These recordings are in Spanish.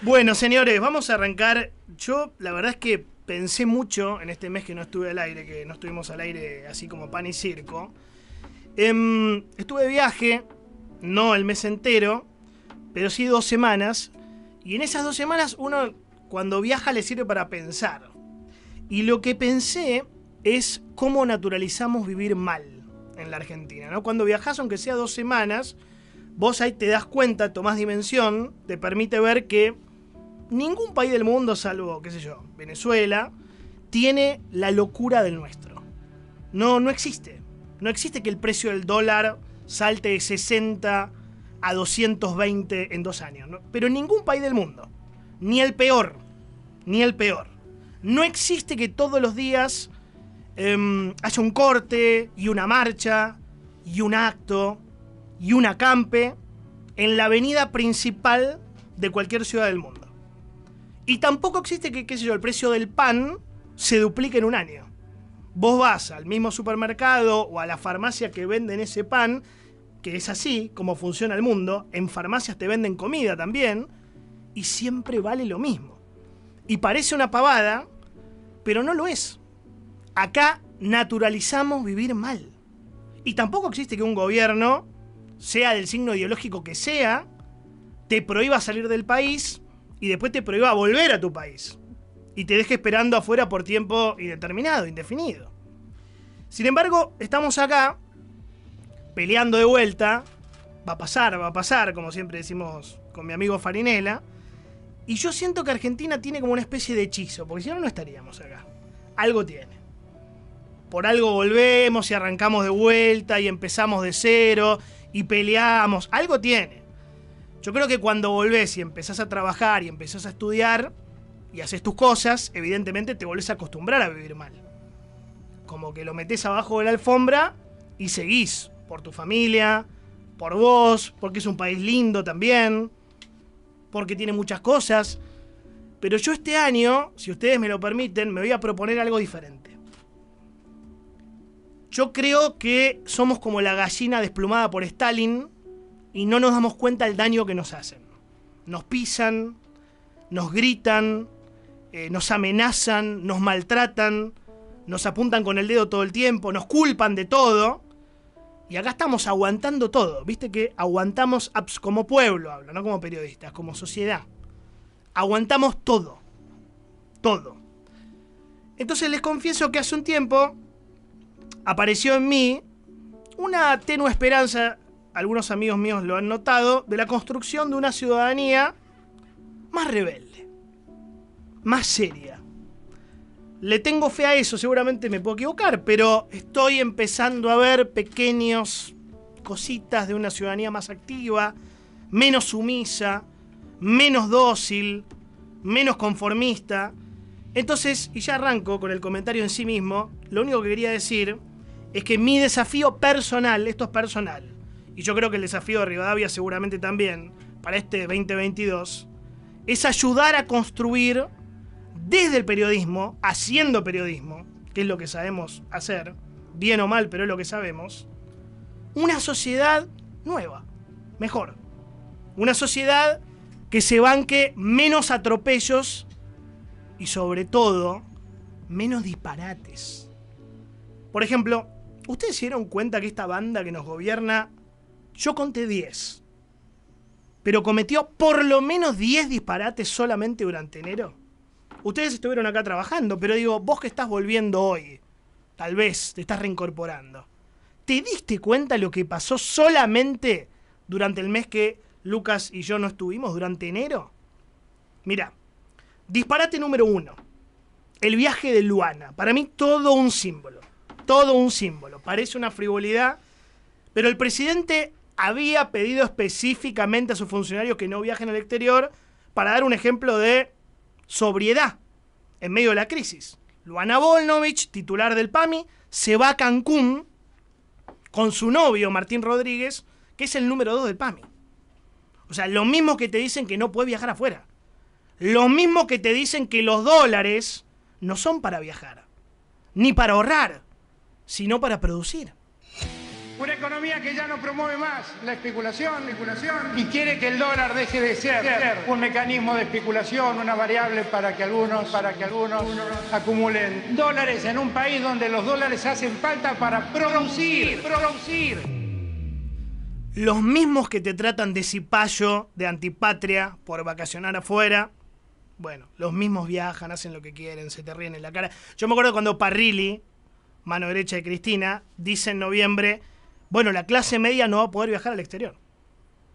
Bueno, señores, vamos a arrancar. Yo, la verdad es que pensé mucho en este mes que no estuve al aire, que no estuvimos al aire así como pan y circo. Em, estuve de viaje, no el mes entero, pero sí dos semanas. Y en esas dos semanas uno cuando viaja le sirve para pensar. Y lo que pensé es cómo naturalizamos vivir mal en la Argentina. ¿no? Cuando viajas, aunque sea dos semanas, vos ahí te das cuenta, tomás dimensión, te permite ver que ningún país del mundo, salvo, qué sé yo, Venezuela, tiene la locura del nuestro. No, no existe. No existe que el precio del dólar salte de 60 a 220 en dos años. Pero en ningún país del mundo. Ni el peor. Ni el peor. No existe que todos los días em, haya un corte y una marcha y un acto y un acampe en la avenida principal de cualquier ciudad del mundo. Y tampoco existe que, qué sé yo, el precio del pan se duplique en un año. Vos vas al mismo supermercado o a la farmacia que venden ese pan, que es así como funciona el mundo, en farmacias te venden comida también, y siempre vale lo mismo. Y parece una pavada, pero no lo es. Acá naturalizamos vivir mal. Y tampoco existe que un gobierno, sea del signo ideológico que sea, te prohíba salir del país y después te prohíba volver a tu país y te deje esperando afuera por tiempo indeterminado, indefinido. Sin embargo, estamos acá peleando de vuelta. Va a pasar, va a pasar, como siempre decimos con mi amigo Farinela. Y yo siento que Argentina tiene como una especie de hechizo, porque si no, no estaríamos acá. Algo tiene. Por algo volvemos y arrancamos de vuelta y empezamos de cero y peleamos. Algo tiene. Yo creo que cuando volvés y empezás a trabajar y empezás a estudiar y haces tus cosas, evidentemente te volvés a acostumbrar a vivir mal. Como que lo metes abajo de la alfombra y seguís por tu familia, por vos, porque es un país lindo también, porque tiene muchas cosas. Pero yo este año, si ustedes me lo permiten, me voy a proponer algo diferente. Yo creo que somos como la gallina desplumada por Stalin y no nos damos cuenta del daño que nos hacen. Nos pisan, nos gritan, eh, nos amenazan, nos maltratan, nos apuntan con el dedo todo el tiempo, nos culpan de todo. Y acá estamos aguantando todo, viste que aguantamos como pueblo, hablo, no como periodistas, como sociedad. Aguantamos todo, todo. Entonces les confieso que hace un tiempo apareció en mí una tenue esperanza algunos amigos míos lo han notado, de la construcción de una ciudadanía más rebelde, más seria. Le tengo fe a eso, seguramente me puedo equivocar, pero estoy empezando a ver pequeños cositas de una ciudadanía más activa, menos sumisa, menos dócil, menos conformista. Entonces, y ya arranco con el comentario en sí mismo, lo único que quería decir es que mi desafío personal, esto es personal, y yo creo que el desafío de Rivadavia seguramente también, para este 2022, es ayudar a construir desde el periodismo, haciendo periodismo, que es lo que sabemos hacer, bien o mal, pero es lo que sabemos, una sociedad nueva, mejor. Una sociedad que se banque menos atropellos y sobre todo menos disparates. Por ejemplo, ¿ustedes se dieron cuenta que esta banda que nos gobierna yo conté 10. Pero cometió por lo menos 10 disparates solamente durante enero. Ustedes estuvieron acá trabajando, pero digo, vos que estás volviendo hoy, tal vez te estás reincorporando. ¿Te diste cuenta lo que pasó solamente durante el mes que Lucas y yo no estuvimos, durante enero? Mira, disparate número uno. El viaje de Luana. Para mí todo un símbolo. Todo un símbolo. Parece una frivolidad. Pero el presidente había pedido específicamente a sus funcionarios que no viajen al exterior para dar un ejemplo de sobriedad en medio de la crisis. Luana Volnovich, titular del PAMI, se va a Cancún con su novio Martín Rodríguez, que es el número dos del PAMI. O sea, lo mismo que te dicen que no puedes viajar afuera. Lo mismo que te dicen que los dólares no son para viajar, ni para ahorrar, sino para producir. Una economía que ya no promueve más la especulación, la especulación y quiere que el dólar deje de ser, un mecanismo de especulación, una variable para que algunos, para que algunos acumulen dólares en un país donde los dólares hacen falta para producir, producir. Los mismos que te tratan de cipayo, de antipatria, por vacacionar afuera, bueno, los mismos viajan, hacen lo que quieren, se te ríen en la cara. Yo me acuerdo cuando Parrilli, mano derecha de Cristina, dice en noviembre bueno, la clase media no va a poder viajar al exterior.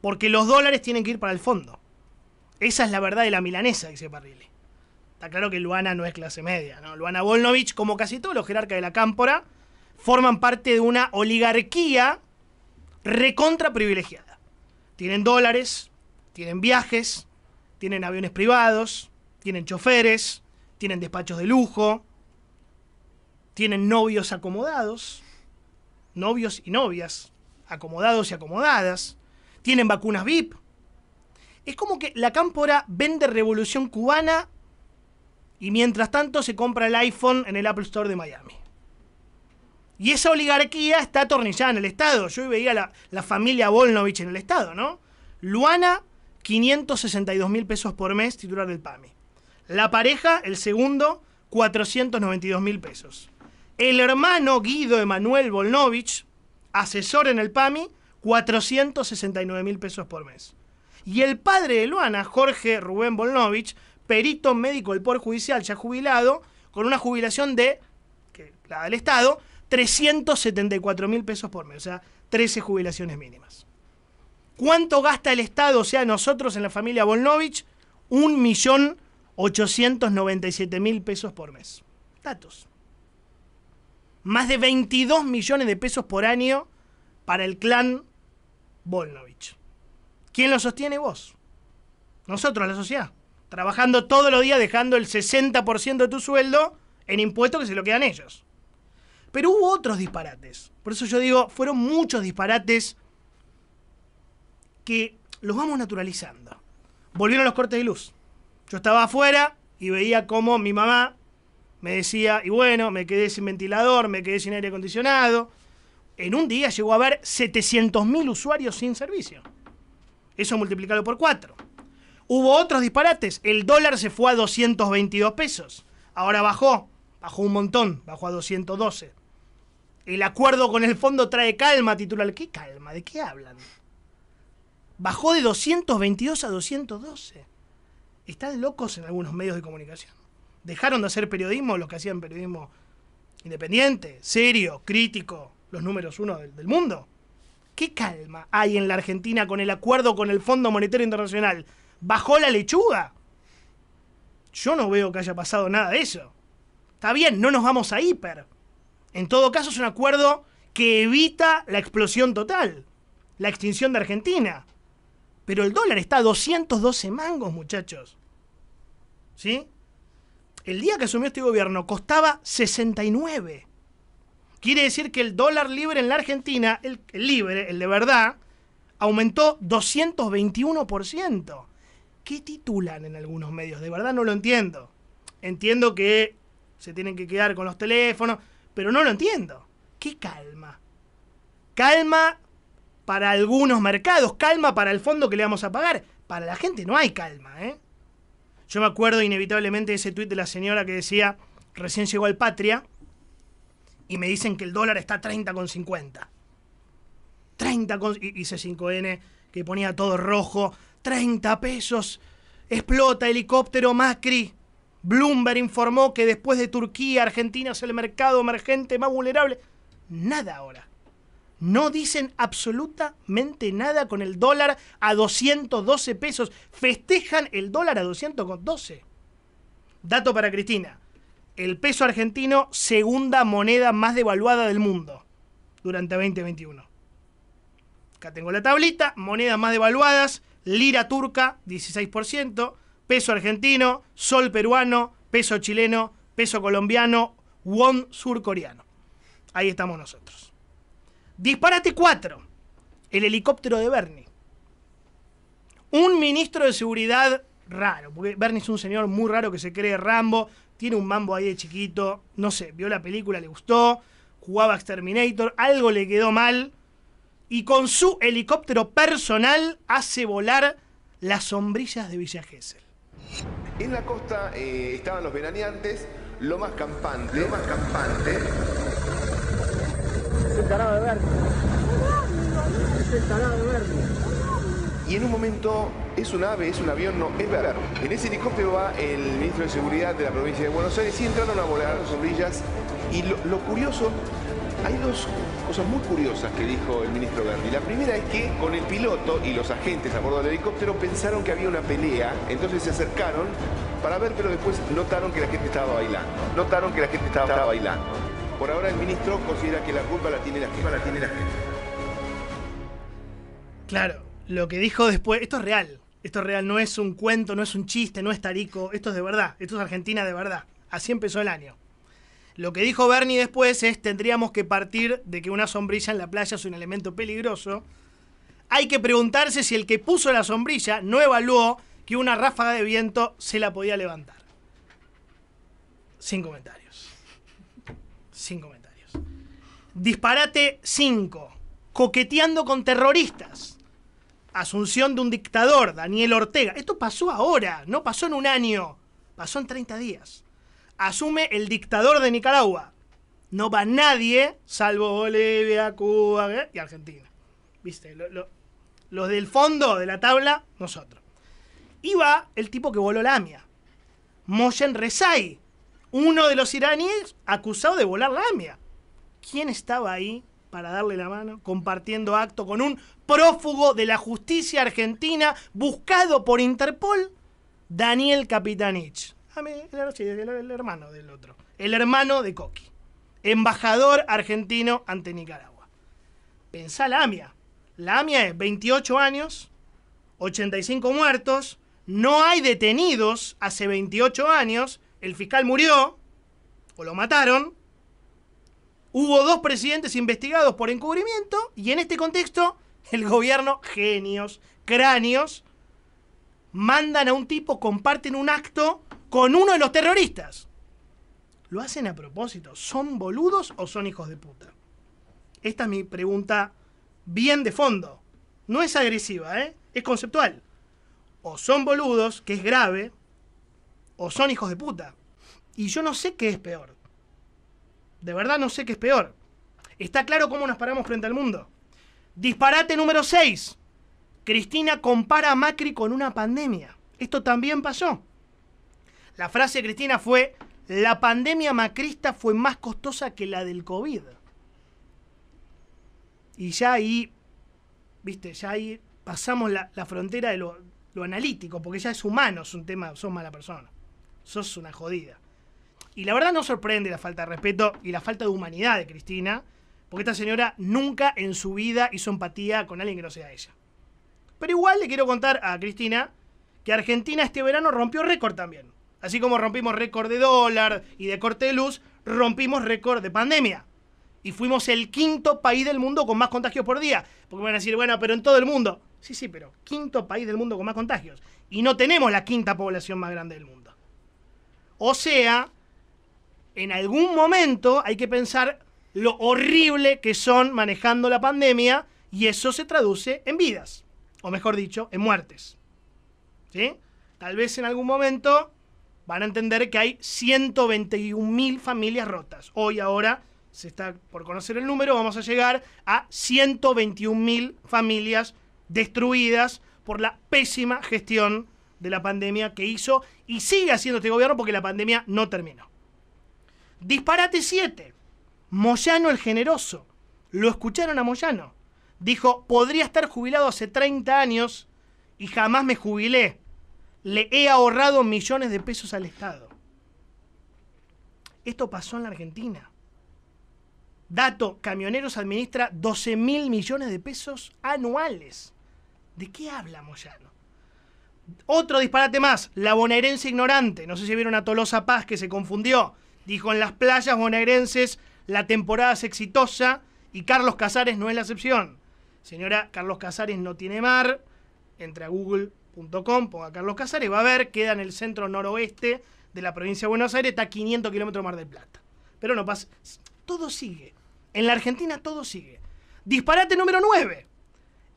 Porque los dólares tienen que ir para el fondo. Esa es la verdad de la milanesa, dice Parrilli. Está claro que Luana no es clase media, ¿no? Luana Volnovich, como casi todos los jerarcas de la cámpora, forman parte de una oligarquía recontra privilegiada. Tienen dólares, tienen viajes, tienen aviones privados, tienen choferes, tienen despachos de lujo, tienen novios acomodados novios y novias, acomodados y acomodadas, tienen vacunas VIP. Es como que la cámpora vende revolución cubana y mientras tanto se compra el iPhone en el Apple Store de Miami. Y esa oligarquía está atornillada en el Estado. Yo veía la, la familia Volnovich en el Estado, ¿no? Luana, 562 mil pesos por mes, titular del PAMI. La pareja, el segundo, 492 mil pesos. El hermano Guido Emanuel Volnovich, asesor en el PAMI, 469 mil pesos por mes. Y el padre de Luana, Jorge Rubén Volnovich, perito médico del Poder Judicial, ya jubilado, con una jubilación de, que la del Estado, 374 mil pesos por mes, o sea, 13 jubilaciones mínimas. ¿Cuánto gasta el Estado, o sea, nosotros en la familia Volnovich? 1.897.000 pesos por mes. Datos más de 22 millones de pesos por año para el clan Volnovich. ¿Quién lo sostiene vos? Nosotros, la sociedad. Trabajando todos los días dejando el 60% de tu sueldo en impuestos que se lo quedan ellos. Pero hubo otros disparates. Por eso yo digo, fueron muchos disparates que los vamos naturalizando. Volvieron los cortes de luz. Yo estaba afuera y veía cómo mi mamá me decía, y bueno, me quedé sin ventilador, me quedé sin aire acondicionado. En un día llegó a haber 700.000 usuarios sin servicio. Eso multiplicado por cuatro. Hubo otros disparates. El dólar se fue a 222 pesos. Ahora bajó. Bajó un montón. Bajó a 212. El acuerdo con el fondo trae calma, titular. ¿Qué calma? ¿De qué hablan? Bajó de 222 a 212. Están locos en algunos medios de comunicación dejaron de hacer periodismo los que hacían periodismo independiente, serio, crítico, los números uno del, mundo. ¿Qué calma hay en la Argentina con el acuerdo con el Fondo Monetario Internacional? ¿Bajó la lechuga? Yo no veo que haya pasado nada de eso. Está bien, no nos vamos a hiper. En todo caso es un acuerdo que evita la explosión total, la extinción de Argentina. Pero el dólar está a 212 mangos, muchachos. ¿Sí? el día que asumió este gobierno costaba 69. Quiere decir que el dólar libre en la Argentina, el, libre, el de verdad, aumentó 221%. ¿Qué titulan en algunos medios? De verdad no lo entiendo. Entiendo que se tienen que quedar con los teléfonos, pero no lo entiendo. ¿Qué calma? Calma para algunos mercados, calma para el fondo que le vamos a pagar. Para la gente no hay calma, ¿eh? Yo me acuerdo inevitablemente de ese tuit de la señora que decía, recién llegó al Patria y me dicen que el dólar está 30,50. 30 con... Hice 5N que ponía todo rojo. 30 pesos. Explota helicóptero Macri. Bloomberg informó que después de Turquía, Argentina es el mercado emergente más vulnerable. Nada ahora no dicen absolutamente nada con el dólar a 212 pesos. Festejan el dólar a 212. Dato para Cristina. El peso argentino, segunda moneda más devaluada del mundo durante 2021. Acá tengo la tablita. Monedas más devaluadas. Lira turca, 16%. Peso argentino, sol peruano, peso chileno, peso colombiano, won surcoreano. Ahí estamos nosotros. Disparate 4. El helicóptero de Bernie. Un ministro de seguridad raro, porque Bernie es un señor muy raro que se cree Rambo, tiene un mambo ahí de chiquito, no sé, vio la película, le gustó, jugaba Exterminator, algo le quedó mal, y con su helicóptero personal hace volar las sombrillas de Villa Gesell. En la costa eh, estaban los veraneantes, lo más campante, lo más campante es el de Es el de Y en un momento es un ave, es un avión, no, es verdad. En ese helicóptero va el ministro de Seguridad de la provincia de Buenos Aires y entraron a volar las sombrillas. Y lo, curioso, hay dos cosas muy curiosas que dijo el ministro Verdi. La primera es que con el piloto y los agentes a bordo del helicóptero pensaron que había una pelea, entonces se acercaron para ver, pero después notaron que la gente estaba bailando. Notaron que la gente estaba bailando. Por ahora el ministro considera que la culpa la tiene la gente. La tiene la gente. Claro, lo que dijo después, esto es real. Esto es real, no es un cuento, no es un chiste, no es tarico, esto es de verdad, esto es Argentina de verdad. Así empezó el año. Lo que dijo Bernie después es tendríamos que partir de que una sombrilla en la playa es un elemento peligroso. Hay que preguntarse si el que puso la sombrilla no evaluó que una ráfaga de viento se la podía levantar. Sin comentarios. Sin comentarios. Disparate 5. Coqueteando con terroristas. Asunción de un dictador, Daniel Ortega. Esto pasó ahora, no pasó en un año, pasó en 30 días. Asume el dictador de Nicaragua. No va nadie, salvo Bolivia, Cuba ¿eh? y Argentina. ¿Viste? Lo, los del fondo de la tabla, nosotros. Y va el tipo que voló la AMIA, Moyen Rezai, uno de los iraníes acusado de volar la AMIA. ¿Quién estaba ahí para darle la mano, compartiendo acto con un prófugo de la justicia argentina buscado por Interpol, Daniel Capitanich? Ah, el hermano del otro, el hermano de Coqui, embajador argentino ante Nicaragua. Pensá la AMIA. La AMIA es 28 años, 85 muertos, no hay detenidos hace 28 años el fiscal murió, o lo mataron, hubo dos presidentes investigados por encubrimiento, y en este contexto, el gobierno, genios, cráneos, mandan a un tipo, comparten un acto con uno de los terroristas. ¿Lo hacen a propósito? ¿Son boludos o son hijos de puta? Esta es mi pregunta bien de fondo. No es agresiva, ¿eh? es conceptual. O son boludos, que es grave, o son hijos de puta. Y yo no sé qué es peor. De verdad no sé qué es peor. Está claro cómo nos paramos frente al mundo. Disparate número 6. Cristina compara a Macri con una pandemia. Esto también pasó. La frase de Cristina fue, la pandemia macrista fue más costosa que la del COVID. Y ya ahí, viste, ya ahí pasamos la, frontera de lo, analítico, porque ya es humano, es un tema, sos mala persona sos una jodida. Y la verdad no sorprende la falta de respeto y la falta de humanidad de Cristina, porque esta señora nunca en su vida hizo empatía con alguien que no sea ella. Pero igual le quiero contar a Cristina que Argentina este verano rompió récord también. Así como rompimos récord de dólar y de corte de luz, rompimos récord de pandemia. Y fuimos el quinto país del mundo con más contagios por día. Porque me van a decir, bueno, pero en todo el mundo. Sí, sí, pero quinto país del mundo con más contagios. Y no tenemos la quinta población más grande del mundo. O sea, en algún momento hay que pensar lo horrible que son manejando la pandemia y eso se traduce en vidas, o mejor dicho, en muertes. ¿Sí? Tal vez en algún momento van a entender que hay 121.000 familias rotas. Hoy, ahora, se está por conocer el número, vamos a llegar a 121.000 familias destruidas por la pésima gestión de la pandemia que hizo y sigue haciendo este gobierno porque la pandemia no terminó. Disparate 7. Moyano el generoso. Lo escucharon a Moyano. Dijo, podría estar jubilado hace 30 años y jamás me jubilé. Le he ahorrado millones de pesos al Estado. Esto pasó en la Argentina. Dato, Camioneros administra 12 mil millones de pesos anuales. ¿De qué habla Moyano? Otro disparate más, la bonaerense ignorante. No sé si vieron a Tolosa Paz que se confundió. Dijo en las playas bonaerenses la temporada es exitosa y Carlos Casares no es la excepción. Señora, Carlos Casares no tiene mar. Entre a google.com, ponga Carlos Casares, va a ver, queda en el centro noroeste de la provincia de Buenos Aires, está a 500 kilómetros Mar del Plata. Pero no pasa, todo sigue. En la Argentina todo sigue. Disparate número 9.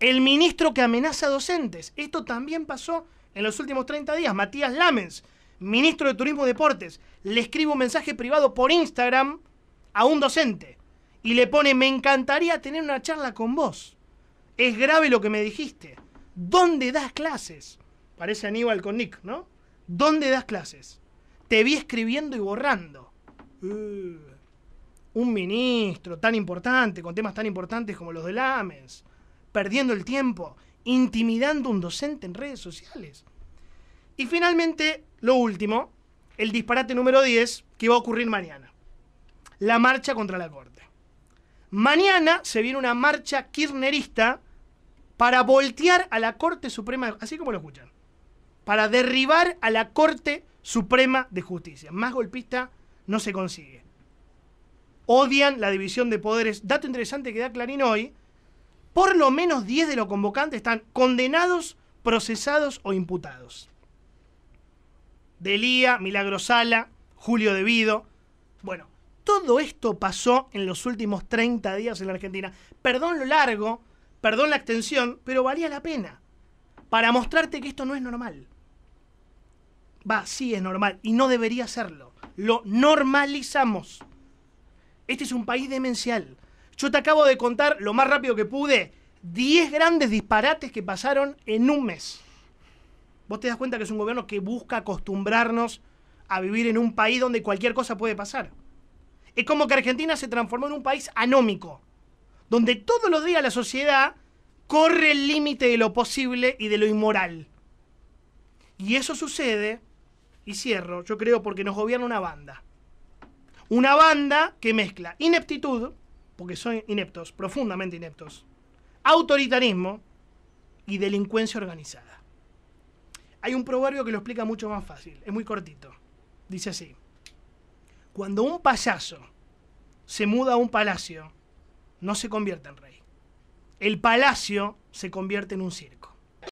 El ministro que amenaza a docentes. Esto también pasó en los últimos 30 días, Matías Lamens, ministro de Turismo y Deportes, le escribe un mensaje privado por Instagram a un docente y le pone, me encantaría tener una charla con vos. Es grave lo que me dijiste. ¿Dónde das clases? Parece Aníbal con Nick, ¿no? ¿Dónde das clases? Te vi escribiendo y borrando. Uh, un ministro tan importante, con temas tan importantes como los de Lamens, perdiendo el tiempo intimidando a un docente en redes sociales. Y finalmente, lo último, el disparate número 10 que va a ocurrir mañana. La marcha contra la Corte. Mañana se viene una marcha kirchnerista para voltear a la Corte Suprema, así como lo escuchan, para derribar a la Corte Suprema de Justicia. Más golpista no se consigue. Odian la división de poderes. Dato interesante que da Clarín hoy por lo menos 10 de los convocantes están condenados, procesados o imputados. Delía, Milagro Sala, Julio Devido. Bueno, todo esto pasó en los últimos 30 días en la Argentina. Perdón lo largo, perdón la extensión, pero valía la pena. Para mostrarte que esto no es normal. Va, sí es normal y no debería serlo. Lo normalizamos. Este es un país demencial. Yo te acabo de contar lo más rápido que pude 10 grandes disparates que pasaron en un mes. Vos te das cuenta que es un gobierno que busca acostumbrarnos a vivir en un país donde cualquier cosa puede pasar. Es como que Argentina se transformó en un país anómico, donde todos los días la sociedad corre el límite de lo posible y de lo inmoral. Y eso sucede, y cierro, yo creo porque nos gobierna una banda. Una banda que mezcla ineptitud, porque son ineptos, profundamente ineptos, autoritarismo y delincuencia organizada. Hay un proverbio que lo explica mucho más fácil, es muy cortito. Dice así, cuando un payaso se muda a un palacio, no se convierte en rey. El palacio se convierte en un circo.